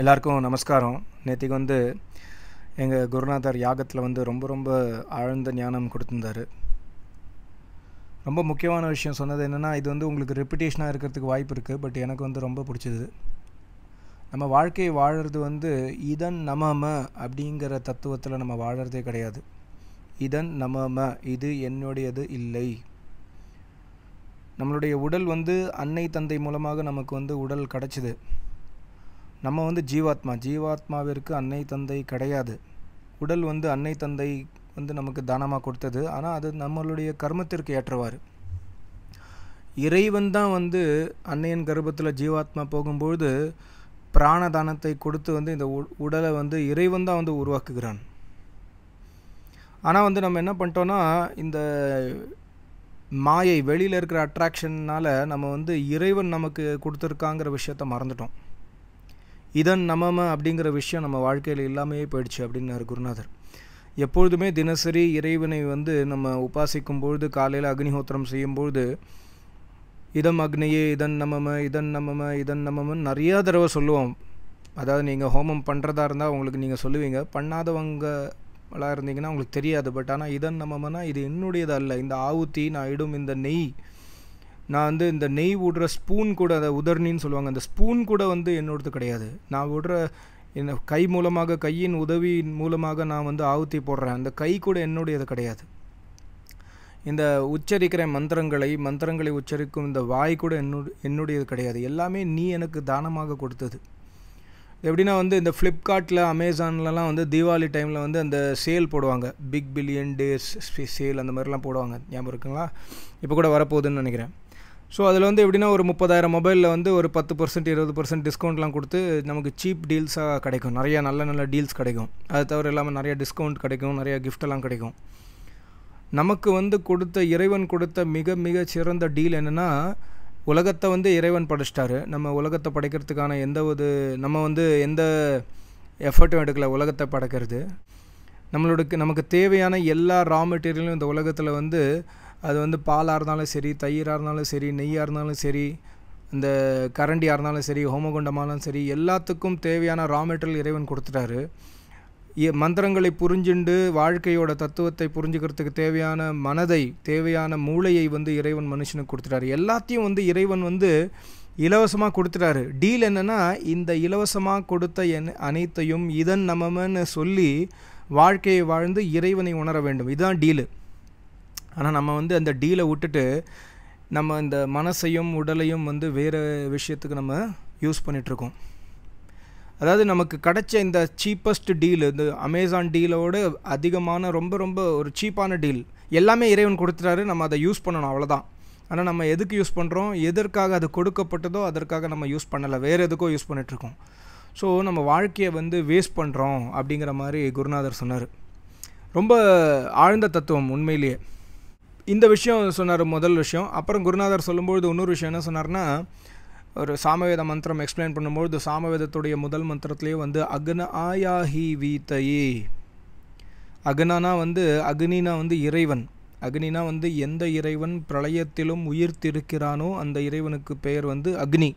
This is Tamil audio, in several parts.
எல்லாருக்கும் நமஸ்காரம் நேற்றுக்கு வந்து எங்கள் குருநாதர் யாகத்தில் வந்து ரொம்ப ரொம்ப ஆழ்ந்த ஞானம் கொடுத்துருந்தார் ரொம்ப முக்கியமான விஷயம் சொன்னது என்னென்னா இது வந்து உங்களுக்கு ரெப்புடேஷனாக இருக்கிறதுக்கு வாய்ப்பு இருக்குது பட் எனக்கு வந்து ரொம்ப பிடிச்சது நம்ம வாழ்க்கையை வாழறது வந்து இதன் நமம அப்படிங்கிற தத்துவத்தில் நம்ம வாழறதே கிடையாது இதன் நமம இது என்னுடையது இல்லை நம்மளுடைய உடல் வந்து அன்னை தந்தை மூலமாக நமக்கு வந்து உடல் கிடச்சிது நம்ம வந்து ஜீவாத்மா ஜீவாத்மாவிற்கு அன்னை தந்தை கிடையாது உடல் வந்து அன்னை தந்தை வந்து நமக்கு தானமாக கொடுத்தது ஆனால் அது நம்மளுடைய கர்மத்திற்கு ஏற்றவாறு இறைவன் தான் வந்து அன்னையின் கர்ப்பத்தில் ஜீவாத்மா போகும்பொழுது பிராணதானத்தை கொடுத்து வந்து இந்த உடலை வந்து இறைவன் தான் வந்து உருவாக்குகிறான் ஆனால் வந்து நம்ம என்ன பண்ணிட்டோன்னா இந்த மாயை வெளியில் இருக்கிற அட்ராக்ஷன்னால் நம்ம வந்து இறைவன் நமக்கு கொடுத்துருக்காங்கிற விஷயத்த மறந்துட்டோம் இதன் நமம அப்படிங்கிற விஷயம் நம்ம வாழ்க்கையில் இல்லாமையே போயிடுச்சு அப்படின்னாரு குருநாதர் எப்பொழுதுமே தினசரி இறைவனை வந்து நம்ம உபாசிக்கும் பொழுது காலையில் அக்னிஹோத்திரம் செய்யும்பொழுது இதம் அக்னியே இதன் நமம இதன் நமம இதன் நமமன்னு நிறையா தடவை சொல்லுவோம் அதாவது நீங்கள் ஹோமம் பண்ணுறதா இருந்தால் உங்களுக்கு நீங்கள் சொல்லுவீங்க பண்ணாதவங்களாக இருந்தீங்கன்னா உங்களுக்கு தெரியாது பட் ஆனால் இதன் நமம்னா இது என்னுடையது அல்ல இந்த ஆவுத்தி நான் இடும் இந்த நெய் நான் வந்து இந்த நெய் விடுற ஸ்பூன் கூட அதை உதர்ணின்னு சொல்லுவாங்க அந்த ஸ்பூன் கூட வந்து என்னோடது கிடையாது நான் விடுற என்ன கை மூலமாக கையின் உதவியின் மூலமாக நான் வந்து ஆவுத்தி போடுறேன் அந்த கை கூட என்னுடையது கிடையாது இந்த உச்சரிக்கிற மந்திரங்களை மந்திரங்களை உச்சரிக்கும் இந்த வாய் கூட என்னு என்னுடையது கிடையாது எல்லாமே நீ எனக்கு தானமாக கொடுத்தது எப்படின்னா வந்து இந்த ஃப்ளிப்கார்ட்டில் அமேசான்லலாம் வந்து தீபாவளி டைமில் வந்து அந்த சேல் போடுவாங்க பிக் பில்லியன் டேஸ் சேல் அந்த மாதிரிலாம் போடுவாங்க ஞாபகம் இருக்குங்களா இப்போ கூட வரப்போகுதுன்னு நினைக்கிறேன் ஸோ அதில் வந்து எப்படின்னா ஒரு முப்பதாயிரம் மொபைலில் வந்து ஒரு பத்து பர்சன்ட் இருபது பர்சன்ட் டிஸ்கவுண்ட்லாம் கொடுத்து நமக்கு சீப் டீல்ஸாக கிடைக்கும் நிறையா நல்ல நல்ல டீல்ஸ் கிடைக்கும் அது தவிர இல்லாமல் நிறையா டிஸ்கவுண்ட் கிடைக்கும் நிறையா கிஃப்டெல்லாம் கிடைக்கும் நமக்கு வந்து கொடுத்த இறைவன் கொடுத்த மிக மிக சிறந்த டீல் என்னென்னா உலகத்தை வந்து இறைவன் படைச்சிட்டாரு நம்ம உலகத்தை படைக்கிறதுக்கான எந்த ஒரு நம்ம வந்து எந்த எஃபர்ட்டும் எடுக்கல உலகத்தை படைக்கிறது நம்மளோட நமக்கு தேவையான எல்லா ரா மெட்டீரியலும் இந்த உலகத்தில் வந்து அது வந்து பாலாக இருந்தாலும் சரி தயிராக இருந்தாலும் சரி நெய்யாக இருந்தாலும் சரி இந்த கரண்டியாக இருந்தாலும் சரி ஹோமகுண்டமானாலும் சரி எல்லாத்துக்கும் தேவையான ரா மெட்டீரியல் இறைவன் கொடுத்துட்டாரு மந்திரங்களை புரிஞ்சுண்டு வாழ்க்கையோட தத்துவத்தை புரிஞ்சுக்கிறதுக்கு தேவையான மனதை தேவையான மூளையை வந்து இறைவன் மனுஷனுக்கு கொடுத்துட்டாரு எல்லாத்தையும் வந்து இறைவன் வந்து இலவசமாக கொடுத்துட்டாரு டீல் என்னென்னா இந்த இலவசமாக கொடுத்த என் அனைத்தையும் இதன் நமமன்னு சொல்லி வாழ்க்கையை வாழ்ந்து இறைவனை உணர வேண்டும் இதுதான் டீலு ஆனால் நம்ம வந்து அந்த டீலை விட்டுட்டு நம்ம இந்த மனசையும் உடலையும் வந்து வேறு விஷயத்துக்கு நம்ம யூஸ் பண்ணிகிட்ருக்கோம் அதாவது நமக்கு கிடைச்ச இந்த சீப்பஸ்ட் டீல் இந்த அமேசான் டீலோடு அதிகமான ரொம்ப ரொம்ப ஒரு சீப்பான டீல் எல்லாமே இறைவன் கொடுத்துட்டாரு நம்ம அதை யூஸ் பண்ணணும் அவ்வளோதான் ஆனால் நம்ம எதுக்கு யூஸ் பண்ணுறோம் எதற்காக அது கொடுக்கப்பட்டதோ அதற்காக நம்ம யூஸ் பண்ணலை வேறு எதுக்கோ யூஸ் பண்ணிகிட்ருக்கோம் ஸோ நம்ம வாழ்க்கையை வந்து வேஸ்ட் பண்ணுறோம் அப்படிங்கிற மாதிரி குருநாதர் சொன்னார் ரொம்ப ஆழ்ந்த தத்துவம் உண்மையிலேயே இந்த விஷயம் சொன்னார் முதல் விஷயம் அப்புறம் குருநாதர் சொல்லும்பொழுது இன்னொரு விஷயம் என்ன சொன்னார்னா ஒரு சாமவேத மந்திரம் எக்ஸ்பிளைன் பண்ணும்பொழுது சாமவேதத்துடைய முதல் மந்திரத்திலேயே வந்து அக்ன ஆயாஹி வீத்தையே அக்னானா வந்து அக்னினா வந்து இறைவன் அக்னினா வந்து எந்த இறைவன் பிரளயத்திலும் உயிர்த்திருக்கிறானோ அந்த இறைவனுக்கு பெயர் வந்து அக்னி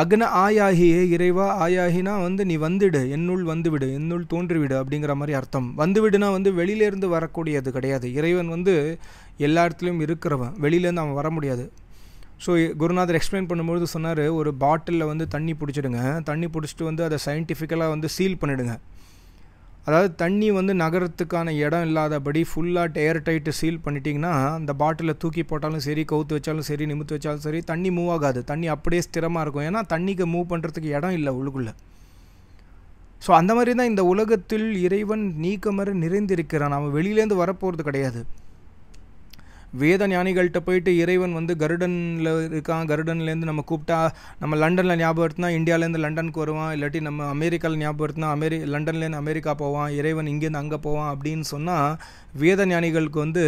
அக்ன ஆயாகியே இறைவா ஆயாகினா வந்து நீ வந்துடு என்னுள் வந்துவிடு என்னுள் தோன்றிவிடு அப்படிங்கிற மாதிரி அர்த்தம் வந்துவிடுனா வந்து வெளியிலேருந்து வரக்கூடியது கிடையாது இறைவன் வந்து எல்லா இடத்துலையும் இருக்கிறவன் வெளியிலேருந்து அவன் வர முடியாது ஸோ குருநாதர் எக்ஸ்பிளைன் பண்ணும்போது சொன்னார் ஒரு பாட்டிலில் வந்து தண்ணி பிடிச்சிடுங்க தண்ணி பிடிச்சிட்டு வந்து அதை சயின்டிஃபிக்கலாக வந்து சீல் பண்ணிவிடுங்க அதாவது தண்ணி வந்து நகரத்துக்கான இடம் இல்லாதபடி ஃபுல்லாக டேர் டைட்டு சீல் பண்ணிட்டிங்கன்னா அந்த பாட்டிலில் தூக்கி போட்டாலும் சரி கவுத்து வச்சாலும் சரி நிமித்து வச்சாலும் சரி தண்ணி மூவ் ஆகாது தண்ணி அப்படியே ஸ்திரமாக இருக்கும் ஏன்னா தண்ணிக்கு மூவ் பண்ணுறதுக்கு இடம் இல்லை உள்ளுக்குள்ளே ஸோ அந்த மாதிரி தான் இந்த உலகத்தில் இறைவன் நீக்கமறு நிறைந்திருக்கிறான் அவன் வெளியிலேருந்து வரப்போகிறது கிடையாது வேத ஞானிகள்கிட்ட போயிட்டு இறைவன் வந்து கருடனில் இருக்கான் கருடன்லேருந்து நம்ம கூப்பிட்டா நம்ம லண்டனில் ஞாபகப்படுத்தினா இந்தியாவிலேருந்து லண்டனுக்கு வருவான் இல்லாட்டி நம்ம அமெரிக்காவில் ஞாபகப்படுத்தினா அமெரி லண்டன்லேருந்து அமெரிக்கா போவான் இறைவன் இங்கேருந்து அங்கே போவான் அப்படின்னு சொன்னால் வேத ஞானிகளுக்கு வந்து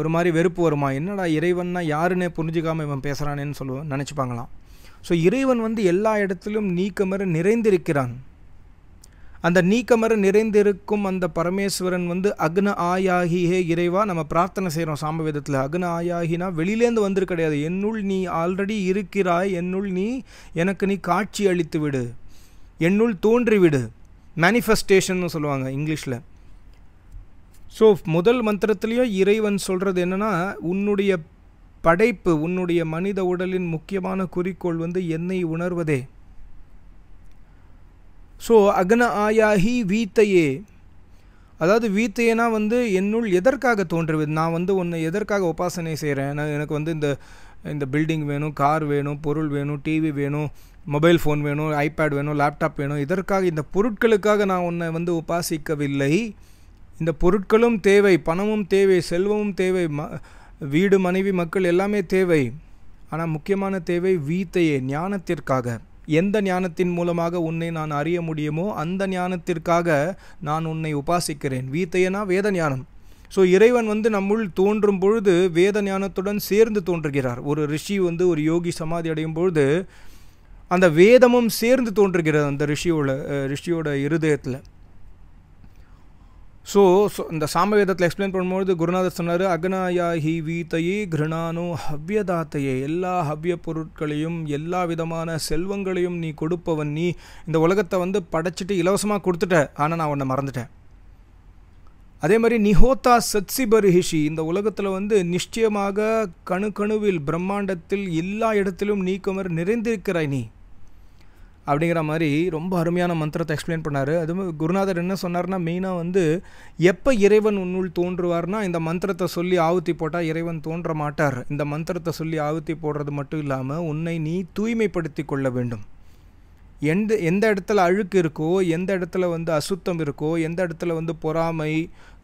ஒரு மாதிரி வெறுப்பு வருமா என்னடா இறைவன்னா யாருன்னே புரிஞ்சுக்காமல் இவன் பேசுகிறானேன்னு சொல்லுவோம் நினச்சிப்பாங்களாம் ஸோ இறைவன் வந்து எல்லா இடத்திலும் நீக்கமர நிறைந்திருக்கிறான் அந்த நீக்கமர நிறைந்திருக்கும் அந்த பரமேஸ்வரன் வந்து அக்ன ஆயாகியே இறைவா நம்ம பிரார்த்தனை செய்கிறோம் சாம்பவேதத்தில் அக்ன ஆயாகினா வெளியிலேருந்து வந்துரு கிடையாது என்னுள் நீ ஆல்ரெடி இருக்கிறாய் என்னுள் நீ எனக்கு நீ காட்சி அளித்து விடு என்னுள் தோன்றிவிடு மேனிஃபெஸ்டேஷன்னு சொல்லுவாங்க இங்கிலீஷில் ஸோ முதல் மந்திரத்துலேயும் இறைவன் சொல்கிறது என்னென்னா உன்னுடைய படைப்பு உன்னுடைய மனித உடலின் முக்கியமான குறிக்கோள் வந்து என்னை உணர்வதே ஸோ அக்ன ஆயாஹி வீத்தையே அதாவது வீத்தையனா வந்து என்னுள் எதற்காக தோன்றுவது நான் வந்து ஒன்று எதற்காக உபாசனை செய்கிறேன் நான் எனக்கு வந்து இந்த இந்த பில்டிங் வேணும் கார் வேணும் பொருள் வேணும் டிவி வேணும் மொபைல் ஃபோன் வேணும் ஐபேட் வேணும் லேப்டாப் வேணும் இதற்காக இந்த பொருட்களுக்காக நான் உன்னை வந்து உபாசிக்கவில்லை இந்த பொருட்களும் தேவை பணமும் தேவை செல்வமும் தேவை ம வீடு மனைவி மக்கள் எல்லாமே தேவை ஆனால் முக்கியமான தேவை வீத்தையே ஞானத்திற்காக எந்த ஞானத்தின் மூலமாக உன்னை நான் அறிய முடியுமோ அந்த ஞானத்திற்காக நான் உன்னை உபாசிக்கிறேன் வீத்தையனா வேத ஞானம் ஸோ இறைவன் வந்து நம்முள் தோன்றும் பொழுது வேத ஞானத்துடன் சேர்ந்து தோன்றுகிறார் ஒரு ரிஷி வந்து ஒரு யோகி சமாதி அடையும் பொழுது அந்த வேதமும் சேர்ந்து தோன்றுகிறது அந்த ரிஷியோட ரிஷியோட இருதயத்தில் ஸோ ஸோ இந்த சாமவேதத்தில் எக்ஸ்பிளைன் பண்ணும்போது குருநாதர் சொன்னார் அகனாயா ஹி வீத்தையே கிருணானோ ஹவ்யதாத்தையே எல்லா ஹவ்ய பொருட்களையும் எல்லா விதமான செல்வங்களையும் நீ கொடுப்பவன் நீ இந்த உலகத்தை வந்து படைச்சிட்டு இலவசமாக கொடுத்துட்ட ஆனால் நான் உன்னை மறந்துட்டேன் அதே மாதிரி நிஹோத்தா சத்சிபரிஹிஷி இந்த உலகத்தில் வந்து நிச்சயமாக கணு கணுவில் பிரம்மாண்டத்தில் எல்லா இடத்திலும் நீக்கமர் நிறைந்திருக்கிறாய் நீ அப்படிங்கிற மாதிரி ரொம்ப அருமையான மந்திரத்தை எக்ஸ்பிளைன் பண்ணார் அதுவும் குருநாதர் என்ன சொன்னார்னா மெயினாக வந்து எப்போ இறைவன் உன்னுள் தோன்றுவார்னா இந்த மந்திரத்தை சொல்லி ஆவுத்தி போட்டால் இறைவன் தோன்ற மாட்டார் இந்த மந்திரத்தை சொல்லி ஆவுத்தி போடுறது மட்டும் இல்லாமல் உன்னை நீ தூய்மைப்படுத்தி கொள்ள வேண்டும் எந்த எந்த இடத்துல அழுக்கு இருக்கோ எந்த இடத்துல வந்து அசுத்தம் இருக்கோ எந்த இடத்துல வந்து பொறாமை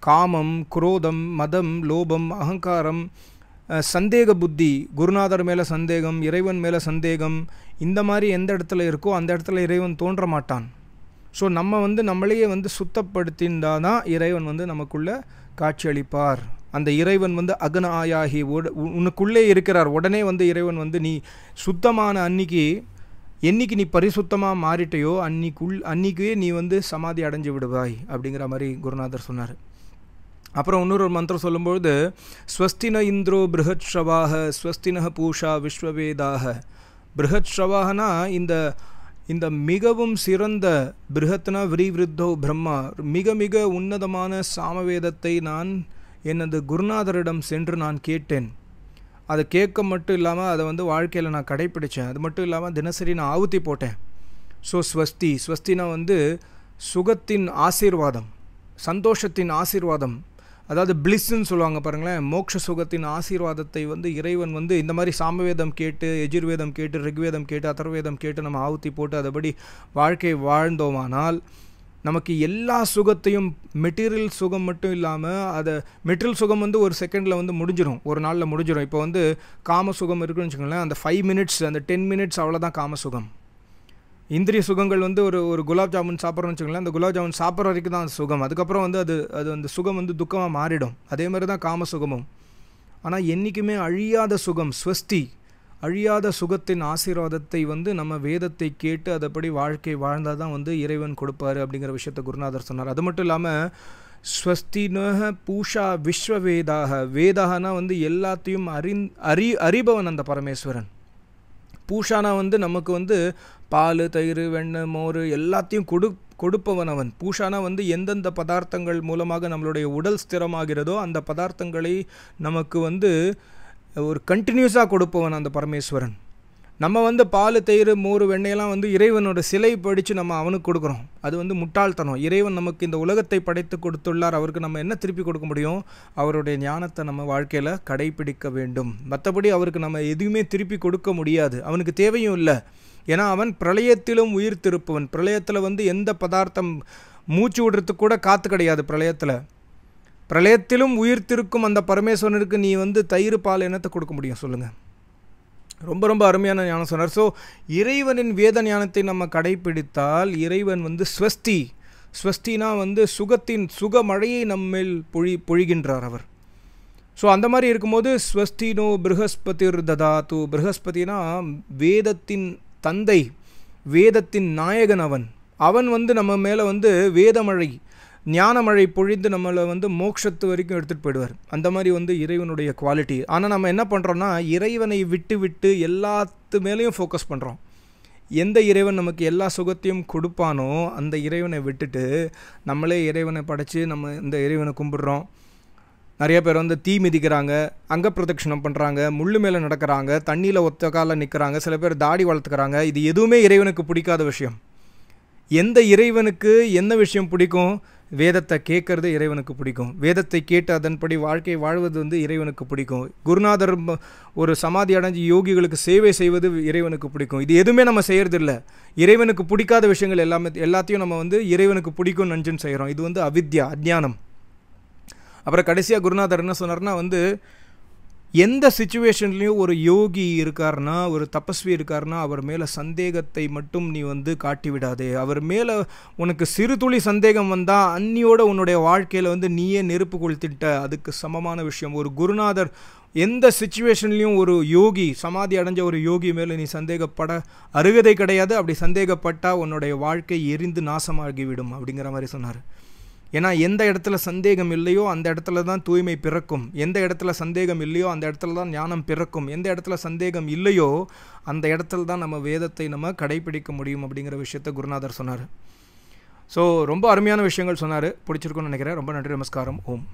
காமம் குரோதம் மதம் லோபம் அகங்காரம் சந்தேக புத்தி குருநாதர் மேலே சந்தேகம் இறைவன் மேலே சந்தேகம் இந்த மாதிரி எந்த இடத்துல இருக்கோ அந்த இடத்துல இறைவன் தோன்ற மாட்டான் ஸோ நம்ம வந்து நம்மளையே வந்து சுத்தப்படுத்தியிருந்தால் தான் இறைவன் வந்து நமக்குள்ளே காட்சியளிப்பார் அந்த இறைவன் வந்து அகன ஆயாகி உனக்குள்ளே இருக்கிறார் உடனே வந்து இறைவன் வந்து நீ சுத்தமான அன்னைக்கு என்றைக்கு நீ பரிசுத்தமாக மாறிட்டையோ அன்னிக்குள் அன்னைக்கே நீ வந்து சமாதி அடைஞ்சு விடுவாய் அப்படிங்கிற மாதிரி குருநாதர் சொன்னார் அப்புறம் இன்னொரு மந்திரம் சொல்லும்பொழுது ஸ்வஸ்தின இந்திரோ பிருகத் ஸ்ரவாக ஸ்வஸ்தின பூஷா விஸ்வவேதாக பிருகத் ஸ்ரவாகனா இந்த இந்த மிகவும் சிறந்த பிருகத்னா விரிவிருத்தோ பிரம்மா மிக மிக உன்னதமான சாமவேதத்தை நான் எனது குருநாதரிடம் சென்று நான் கேட்டேன் அதை கேட்க மட்டும் இல்லாமல் அதை வந்து வாழ்க்கையில் நான் கடைப்பிடித்தேன் அது மட்டும் இல்லாமல் தினசரி நான் ஆவுத்தி போட்டேன் ஸோ ஸ்வஸ்தி ஸ்வஸ்தினா வந்து சுகத்தின் ஆசீர்வாதம் சந்தோஷத்தின் ஆசீர்வாதம் அதாவது பிளிஸ்ன்னு சொல்லுவாங்க பாருங்களேன் மோக்ஷ சுகத்தின் ஆசீர்வாதத்தை வந்து இறைவன் வந்து இந்த மாதிரி சாமவேதம் கேட்டு எஜுர்வேதம் கேட்டு ரிக்வேதம் கேட்டு அதர்வேதம் கேட்டு நம்ம ஆவுத்தி போட்டு அதைபடி வாழ்க்கை வாழ்ந்தோமானால் நமக்கு எல்லா சுகத்தையும் மெட்டீரியல் சுகம் மட்டும் இல்லாமல் அதை மெட்டீரியல் சுகம் வந்து ஒரு செகண்டில் வந்து முடிஞ்சிடும் ஒரு நாளில் முடிஞ்சிடும் இப்போ வந்து காம சுகம் இருக்குன்னு வச்சுக்கோங்களேன் அந்த ஃபைவ் மினிட்ஸ் அந்த டென் மினிட்ஸ் அவ்வளோதான் காம சுகம் இந்திரிய சுகங்கள் வந்து ஒரு ஒரு குலாப் ஜாமுன் சாப்பிட்றோம்னு வச்சுக்கோங்களேன் அந்த குலாப் ஜாமுன் சாப்பிட்ற வரைக்கும் தான் அது சுகம் அதுக்கப்புறம் வந்து அது அது அந்த சுகம் வந்து துக்கமாக மாறிடும் அதே மாதிரி தான் காம சுகமும் ஆனால் என்றைக்குமே அழியாத சுகம் ஸ்வஸ்தி அழியாத சுகத்தின் ஆசீர்வாதத்தை வந்து நம்ம வேதத்தை கேட்டு அதைப்படி வாழ்க்கை வாழ்ந்தால் தான் வந்து இறைவன் கொடுப்பார் அப்படிங்கிற விஷயத்தை குருநாதர் சொன்னார் அது மட்டும் இல்லாமல் ஸ்வஸ்தினக பூஷா விஸ்வவேதாக வேதாகனா வந்து எல்லாத்தையும் அறிந் அறி அறிபவன் அந்த பரமேஸ்வரன் பூஷானா வந்து நமக்கு வந்து பால் தயிர் வெண்ணெய் மோர் எல்லாத்தையும் கொடு கொடுப்பவன் அவன் பூஷானா வந்து எந்தெந்த பதார்த்தங்கள் மூலமாக நம்மளுடைய உடல் ஸ்திரமாகிறதோ அந்த பதார்த்தங்களை நமக்கு வந்து ஒரு கண்டினியூஸாக கொடுப்பவன் அந்த பரமேஸ்வரன் நம்ம வந்து பால் தயிர் மோர் வெண்ணெயெல்லாம் வந்து இறைவனோட சிலை படித்து நம்ம அவனுக்கு கொடுக்குறோம் அது வந்து முட்டாள்தனம் இறைவன் நமக்கு இந்த உலகத்தை படைத்து கொடுத்துள்ளார் அவருக்கு நம்ம என்ன திருப்பி கொடுக்க முடியும் அவருடைய ஞானத்தை நம்ம வாழ்க்கையில் கடைபிடிக்க வேண்டும் மற்றபடி அவருக்கு நம்ம எதுவுமே திருப்பி கொடுக்க முடியாது அவனுக்கு தேவையும் இல்லை ஏன்னா அவன் பிரளயத்திலும் உயிர் திருப்பவன் பிரளயத்தில் வந்து எந்த பதார்த்தம் மூச்சு விடுறதுக்கு கூட காற்று கிடையாது பிரளயத்தில் பிரளயத்திலும் உயிர் திருக்கும் அந்த பரமேஸ்வரனுக்கு நீ வந்து தயிர் பால் என்னத்தை கொடுக்க முடியும் சொல்லுங்கள் ரொம்ப ரொம்ப அருமையான ஞானம் சொன்னார் ஸோ இறைவனின் வேத ஞானத்தை நம்ம கடைபிடித்தால் இறைவன் வந்து ஸ்வஸ்தி ஸ்வஸ்தினா வந்து சுகத்தின் சுக மழையை நம்மேல் பொழி பொழிகின்றார் அவர் ஸோ அந்த மாதிரி இருக்கும்போது ஸ்வஸ்தினோ பிருஹஸ்பதிர் ததாத்து பிருகஸ்பதினா வேதத்தின் தந்தை வேதத்தின் நாயகன் அவன் அவன் வந்து நம்ம மேலே வந்து வேதமழை ஞானமழை பொழிந்து நம்மளை வந்து மோட்சத்து வரைக்கும் எடுத்துகிட்டு போயிடுவார் அந்த மாதிரி வந்து இறைவனுடைய குவாலிட்டி ஆனால் நம்ம என்ன பண்ணுறோன்னா இறைவனை விட்டு விட்டு எல்லாத்து மேலேயும் ஃபோக்கஸ் பண்ணுறோம் எந்த இறைவன் நமக்கு எல்லா சுகத்தையும் கொடுப்பானோ அந்த இறைவனை விட்டுட்டு நம்மளே இறைவனை படைத்து நம்ம இந்த இறைவனை கும்பிடுறோம் நிறைய பேர் வந்து தீ மிதிக்கிறாங்க அங்க பிரதட்சிணம் பண்ணுறாங்க முள்ளு மேலே நடக்கிறாங்க தண்ணியில் ஒத்த காலில் நிற்கிறாங்க சில பேர் தாடி வளர்த்துக்கிறாங்க இது எதுவுமே இறைவனுக்கு பிடிக்காத விஷயம் எந்த இறைவனுக்கு என்ன விஷயம் பிடிக்கும் வேதத்தை கேட்கறது இறைவனுக்கு பிடிக்கும் வேதத்தை கேட்டு அதன்படி வாழ்க்கை வாழ்வது வந்து இறைவனுக்கு பிடிக்கும் குருநாதர் ஒரு சமாதி அடைஞ்சு யோகிகளுக்கு சேவை செய்வது இறைவனுக்கு பிடிக்கும் இது எதுவுமே நம்ம செய்கிறதில்ல இறைவனுக்கு பிடிக்காத விஷயங்கள் எல்லாமே எல்லாத்தையும் நம்ம வந்து இறைவனுக்கு பிடிக்கும் நஞ்சுன்னு செய்கிறோம் இது வந்து அவித்யா அஜ்ஞானம் அப்புறம் கடைசியாக குருநாதர் என்ன சொன்னார்னா வந்து எந்த சுச்சுவேஷன்லேயும் ஒரு யோகி இருக்கார்னா ஒரு தபஸ்வி இருக்கார்னா அவர் மேலே சந்தேகத்தை மட்டும் நீ வந்து காட்டி விடாதே அவர் மேலே உனக்கு சிறு துளி சந்தேகம் வந்தால் அன்னியோட உன்னுடைய வாழ்க்கையில் வந்து நீயே நெருப்பு கொளுத்திட்ட அதுக்கு சமமான விஷயம் ஒரு குருநாதர் எந்த சுச்சுவேஷன்லேயும் ஒரு யோகி சமாதி அடைஞ்ச ஒரு யோகி மேலே நீ சந்தேகப்பட அருகதை கிடையாது அப்படி சந்தேகப்பட்டால் உன்னுடைய வாழ்க்கை எரிந்து நாசமாகிவிடும் அப்படிங்கிற மாதிரி சொன்னார் ஏன்னா எந்த இடத்துல சந்தேகம் இல்லையோ அந்த இடத்துல தான் தூய்மை பிறக்கும் எந்த இடத்துல சந்தேகம் இல்லையோ அந்த இடத்துல தான் ஞானம் பிறக்கும் எந்த இடத்துல சந்தேகம் இல்லையோ அந்த இடத்துல தான் நம்ம வேதத்தை நம்ம கடைபிடிக்க முடியும் அப்படிங்கிற விஷயத்த குருநாதர் சொன்னார் ஸோ ரொம்ப அருமையான விஷயங்கள் சொன்னார் பிடிச்சிருக்கோன்னு நினைக்கிறேன் ரொம்ப நன்றி நமஸ்காரம் ஓம்